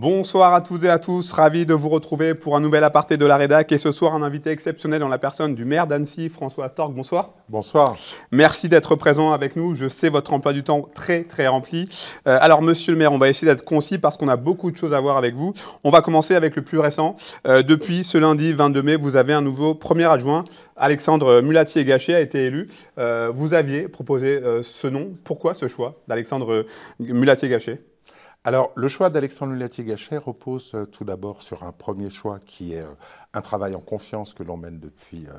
Bonsoir à toutes et à tous, ravi de vous retrouver pour un nouvel aparté de la rédac et ce soir un invité exceptionnel en la personne du maire d'Annecy, François Torque. Bonsoir. Bonsoir. Merci d'être présent avec nous. Je sais votre emploi du temps très très rempli. Euh, alors monsieur le maire, on va essayer d'être concis parce qu'on a beaucoup de choses à voir avec vous. On va commencer avec le plus récent. Euh, depuis ce lundi 22 mai, vous avez un nouveau premier adjoint. Alexandre Mulatier-Gachet a été élu. Euh, vous aviez proposé ce nom. Pourquoi ce choix d'Alexandre Mulatier-Gachet alors, le choix d'Alexandre lulatier gachet repose euh, tout d'abord sur un premier choix qui est euh, un travail en confiance que l'on mène depuis, euh,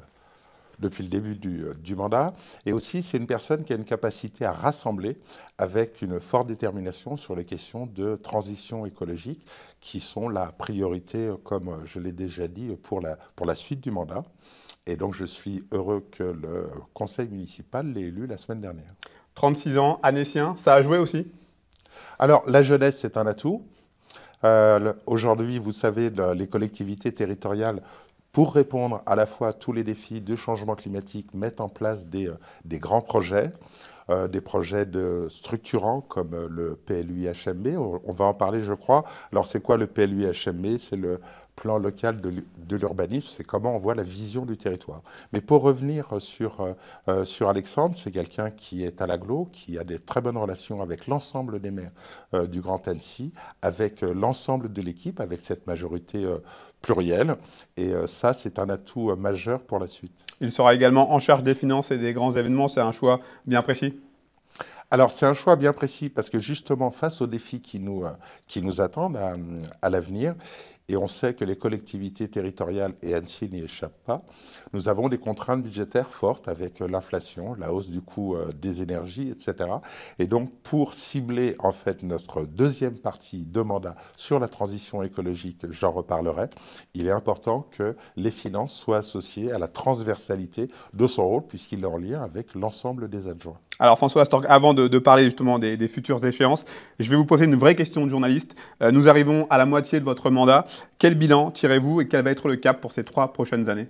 le début du, mandat. Et aussi, c'est une personne qui a une capacité à rassembler avec une forte détermination sur les questions de transition écologique qui sont la priorité, comme je l'ai déjà dit, pour la, pour la suite du mandat. Et donc, je suis heureux que le conseil municipal l'ait élu la semaine dernière. 36 ans, anécien, ça a joué aussi alors, la jeunesse, c'est un atout. Euh, aujourd'hui, vous savez, les collectivités territoriales, pour répondre à la fois à tous les défis de changement climatique, mettent en place des, euh, grands projets, euh, des projets de structurants comme le plu hmb On, va en parler, je crois. Alors, c'est quoi le plu hmb C'est le plan local de l'urbanisme, c'est comment on voit la vision du territoire. Mais pour revenir sur, euh, euh, sur Alexandre, c'est quelqu'un qui est à l'aglo, qui a des très bonnes relations avec l'ensemble des maires euh, du Grand Annecy, avec l'ensemble de l'équipe, avec cette majorité plurielle. Et ça, c'est un atout majeur pour la suite. Il sera également en charge des finances et des grands événements. C'est un choix bien précis alors c'est un choix bien précis parce que justement face aux défis qui nous, qui nous attendent à l'avenir, et on sait que les collectivités territoriales, et Annecy n'y échappent pas, nous avons des contraintes budgétaires fortes avec euh, l'inflation, la hausse du coût euh, des énergies, etc. Et donc, pour cibler en fait notre deuxième partie de mandat sur la transition écologique, j'en reparlerai, il est important que les finances soient associées à la transversalité de son rôle, puisqu'il est en lien avec l'ensemble des adjoints. Alors François Astorg, avant de, parler justement des, futures échéances, je vais vous poser une vraie question de journaliste. Euh, nous arrivons à la moitié de votre mandat. Quel bilan tirez-vous et quel va être le cap pour ces trois prochaines années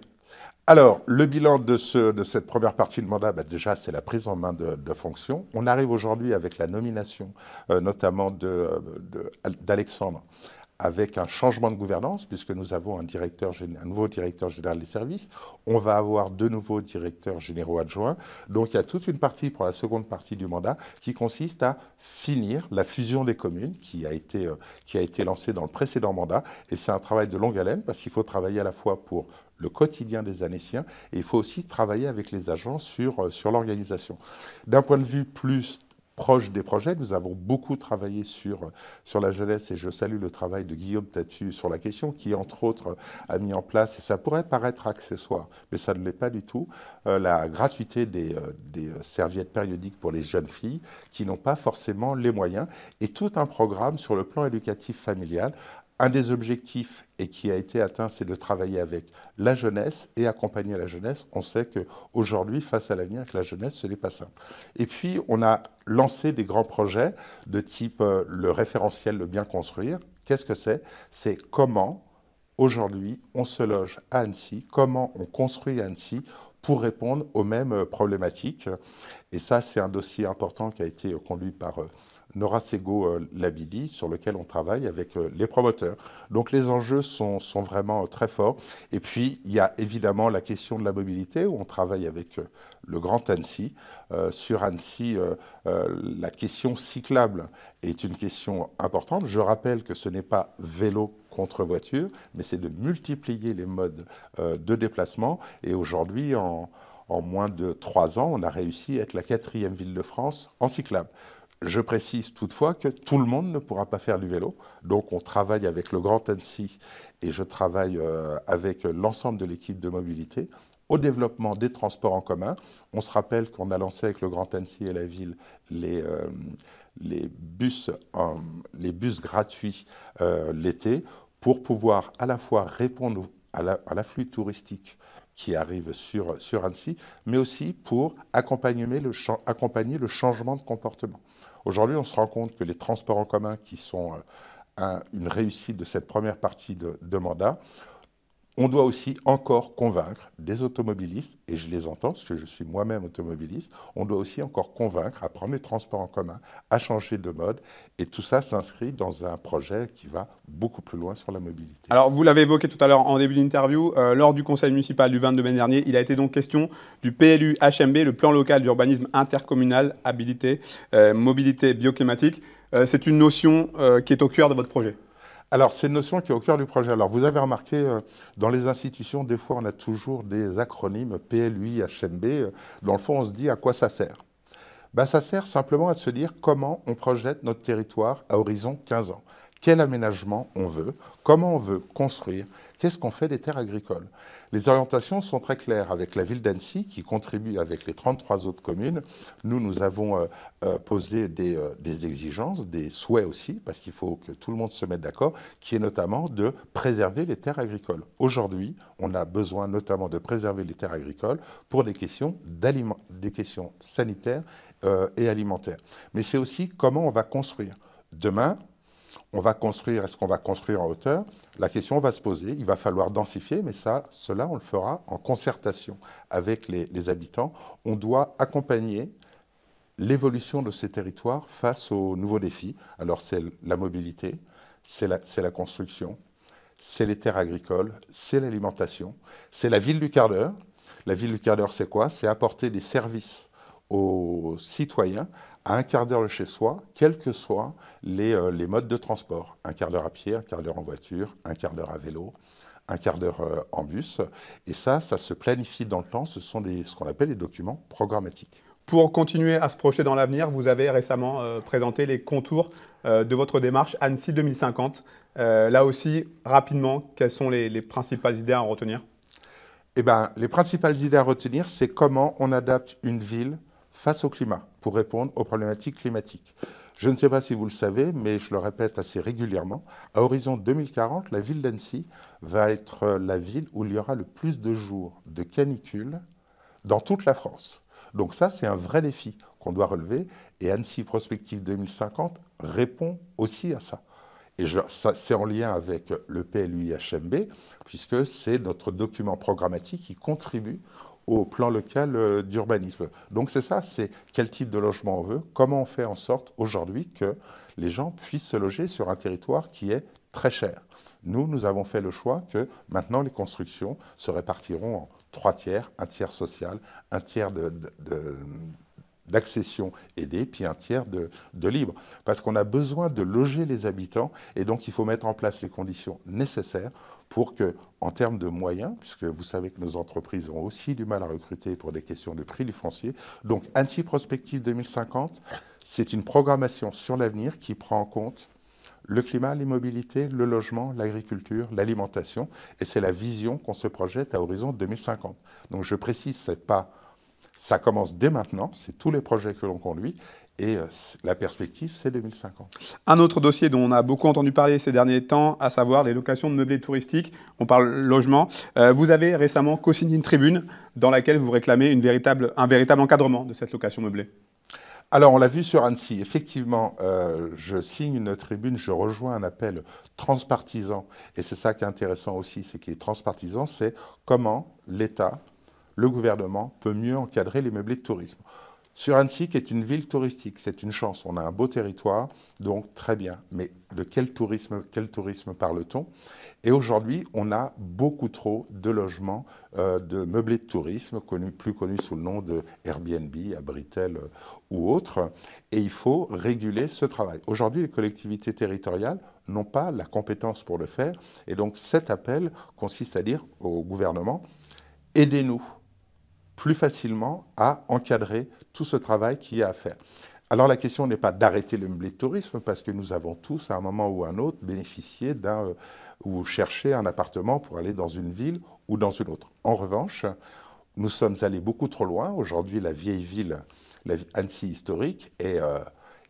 alors, le bilan de, cette première partie de mandat, bah, déjà, c'est la prise en main de, fonction. On arrive aujourd'hui avec la nomination, euh, notamment d'Alexandre avec un changement de gouvernance, puisque nous avons un, nouveau directeur général des services, on va avoir deux nouveaux directeurs généraux adjoints. Donc il y a toute une partie pour la seconde partie du mandat qui consiste à finir la fusion des communes qui a été, euh, qui a été lancée dans le précédent mandat. Et c'est un travail de longue haleine parce qu'il faut travailler à la fois pour le quotidien des anéciens, et il faut aussi travailler avec les agents sur, euh, sur l'organisation. D'un point de vue plus proche des projets. Nous avons beaucoup travaillé sur, sur la jeunesse et je salue le travail de Guillaume Tatu sur la question qui, entre autres, a mis en place, et ça pourrait paraître accessoire, mais ça ne l'est pas du tout, euh, la gratuité des, euh, euh, serviettes périodiques pour les jeunes filles qui n'ont pas forcément les moyens et tout un programme sur le plan éducatif familial un des objectifs et qui a été atteint, c'est de travailler avec la jeunesse et accompagner la jeunesse. On sait qu'aujourd'hui, face à l'avenir, avec la jeunesse, ce n'est pas simple. Et puis, on a lancé des grands projets de type euh, le référentiel Le Bien Construire. Qu'est-ce que c'est C'est comment, aujourd'hui, on se loge à Annecy, comment on construit Annecy pour répondre aux mêmes euh, problématiques. Et ça, c'est un dossier important qui a été conduit par... Euh, Nora Sego euh, Labili, sur lequel on travaille avec euh, les promoteurs. Donc les enjeux sont, vraiment euh, très forts. Et puis, il y a évidemment la question de la mobilité, où on travaille avec le Grand Annecy. sur Annecy, la question cyclable est une question importante. Je rappelle que ce n'est pas vélo contre voiture, mais c'est de multiplier les modes de déplacement. Et aujourd'hui, en, en moins de trois ans, on a réussi à être la quatrième ville de France en cyclable. Je précise toutefois que tout le monde ne pourra pas faire du vélo. Donc on travaille avec le Grand Annecy et je travaille euh, avec l'ensemble de l'équipe de mobilité au développement des transports en commun. On se rappelle qu'on a lancé avec le Grand Annecy et la ville les, euh, euh, bus, gratuits l'été pour pouvoir à la fois répondre à l'afflux touristique qui arrivent sur, sur Annecy, mais aussi pour accompagner le, changement de comportement. Aujourd'hui, on se rend compte que les transports en commun, qui sont euh, une réussite de cette première partie de mandat, on doit aussi encore convaincre des automobilistes, et je les entends parce que je suis moi-même automobiliste, on doit aussi encore convaincre à prendre les transports en commun, à changer de mode, et tout ça s'inscrit dans un projet qui va beaucoup plus loin sur la mobilité. Alors vous l'avez évoqué tout à l'heure en début d'interview, euh, lors du conseil municipal du 22 mai dernier, il a été donc question du PLU HMB, le plan local d'urbanisme intercommunal, habilité, euh, mobilité bioclimatique. Euh, c'est une notion qui est au cœur de votre projet. Alors, c'est une notion qui est au cœur du projet. Alors, vous avez remarqué, euh, dans les institutions, des fois, on a toujours des acronymes PLUI, HMB. Euh, dans le fond, on se dit à quoi ça sert. Ben, ça sert simplement à se dire comment on projette notre territoire à horizon 15 ans. Quel aménagement on veut, comment on veut construire, Qu'est-ce qu'on fait des terres agricoles Les orientations sont très claires avec la ville d'Annecy qui contribue avec les 33 autres communes. Nous, nous avons euh, euh, posé euh, des, exigences, des souhaits aussi, parce qu'il faut que tout le monde se mette d'accord, qui est notamment de préserver les terres agricoles. Aujourd'hui, on a besoin notamment de préserver les terres agricoles pour des questions, des questions sanitaires et alimentaires. Mais c'est aussi comment on va construire. Demain, on va construire, est-ce qu'on va construire en hauteur La question va se poser, il va falloir densifier, mais ça, cela, on le fera en concertation avec les, habitants. On doit accompagner l'évolution de ces territoires face aux nouveaux défis. Alors c'est la mobilité, c'est la, la, construction, c'est les terres agricoles, c'est l'alimentation, c'est la ville du quart d'heure. La ville du quart d'heure, c'est quoi C'est apporter des services aux citoyens à un quart d'heure chez soi, quels que soient euh, les, modes de transport. Un quart d'heure à pied, un quart d'heure en voiture, un quart d'heure à vélo, un quart d'heure euh, en bus. Et ça, ça se planifie dans le temps. Ce sont des, ce qu'on appelle les documents programmatiques. Pour continuer à se projeter dans l'avenir, vous avez récemment euh, présenté les contours de votre démarche Annecy 2050. là aussi, rapidement, quelles sont les, principales idées à retenir eh ben, les principales idées à retenir, c'est comment on adapte une ville face au climat pour répondre aux problématiques climatiques. Je ne sais pas si vous le savez, mais je le répète assez régulièrement, à horizon 2040, la ville d'Annecy va être la ville où il y aura le plus de jours de canicule dans toute la France. Donc ça, c'est un vrai défi qu'on doit relever, et Annecy Prospective 2050 répond aussi à ça. Et c'est en lien avec le PLUIHMB, puisque c'est notre document programmatique qui contribue au plan local euh, d'urbanisme. Donc c'est ça, c'est quel type de logement on veut, comment on fait en sorte aujourd'hui que les gens puissent se loger sur un territoire qui est très cher. Nous, nous avons fait le choix que maintenant les constructions se répartiront en trois tiers, un tiers social, un tiers de d'accession aidée, puis un tiers de, libre. Parce qu'on a besoin de loger les habitants, et donc il faut mettre en place les conditions nécessaires pour que, en termes de moyens, puisque vous savez que nos entreprises ont aussi du mal à recruter pour des questions de prix du foncier, donc Anti-Prospective 2050, c'est une programmation sur l'avenir qui prend en compte le climat, l'immobilité, le logement, l'agriculture, l'alimentation, et c'est la vision qu'on se projette à horizon 2050. Donc je précise, ce n'est pas ça commence dès maintenant, c'est tous les projets que l'on conduit. Et euh, la perspective, c'est 2050. Un autre dossier dont on a beaucoup entendu parler ces derniers temps, à savoir les locations de meublés touristiques. On parle logement. Euh, vous avez récemment co-signé une tribune dans laquelle vous réclamez un véritable encadrement de cette location meublée. Alors, on l'a vu sur Annecy. Effectivement, euh, je signe une tribune, je rejoins un appel transpartisan. Et c'est ça qui est intéressant aussi, c'est qu'il est transpartisan, c'est comment l'État le gouvernement peut mieux encadrer les meublés de tourisme. Sur Annecy, qui est une ville touristique, c'est une chance, on a un beau territoire, donc très bien. Mais de quel tourisme, quel tourisme parle-t-on Et aujourd'hui, on a beaucoup trop de logements euh, de meublés de tourisme, plus connus sous le nom de Airbnb, Abritel euh, ou autres. Et il faut réguler ce travail. Aujourd'hui, les collectivités territoriales n'ont pas la compétence pour le faire. Et donc cet appel consiste à dire au gouvernement, aidez-nous plus facilement à encadrer tout ce travail qu'il y a à faire. Alors la question n'est pas d'arrêter le tourisme parce que nous avons tous, à un moment ou à un autre, bénéficié d'un euh, ou cherché un appartement pour aller dans une ville ou dans une autre. En revanche, nous sommes allés beaucoup trop loin. Aujourd'hui, la vieille ville, la Annecy historique, est euh,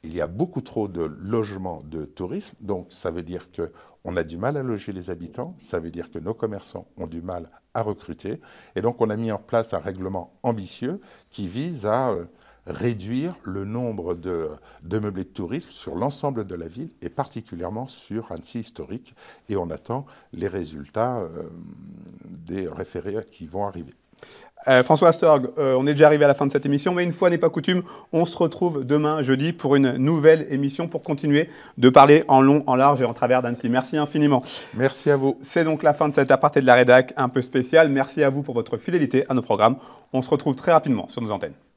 il y a beaucoup trop de logements de tourisme, donc ça veut dire qu'on a du mal à loger les habitants, ça veut dire que nos commerçants ont du mal à recruter, et donc on a mis en place un règlement ambitieux qui vise à euh, réduire le nombre de, meublés de tourisme sur l'ensemble de la ville et particulièrement sur Annecy historique, et on attend les résultats euh, des référés qui vont arriver. Euh, François Astorg, euh, on est déjà arrivé à la fin de cette émission, mais une fois n'est pas coutume, on se retrouve demain jeudi pour une nouvelle émission pour continuer de parler en long, en large et en travers d'Annecy. Merci infiniment. Merci à vous. C'est donc la fin de cet aparté de la rédac un peu spécial. Merci à vous pour votre fidélité à nos programmes. On se retrouve très rapidement sur nos antennes.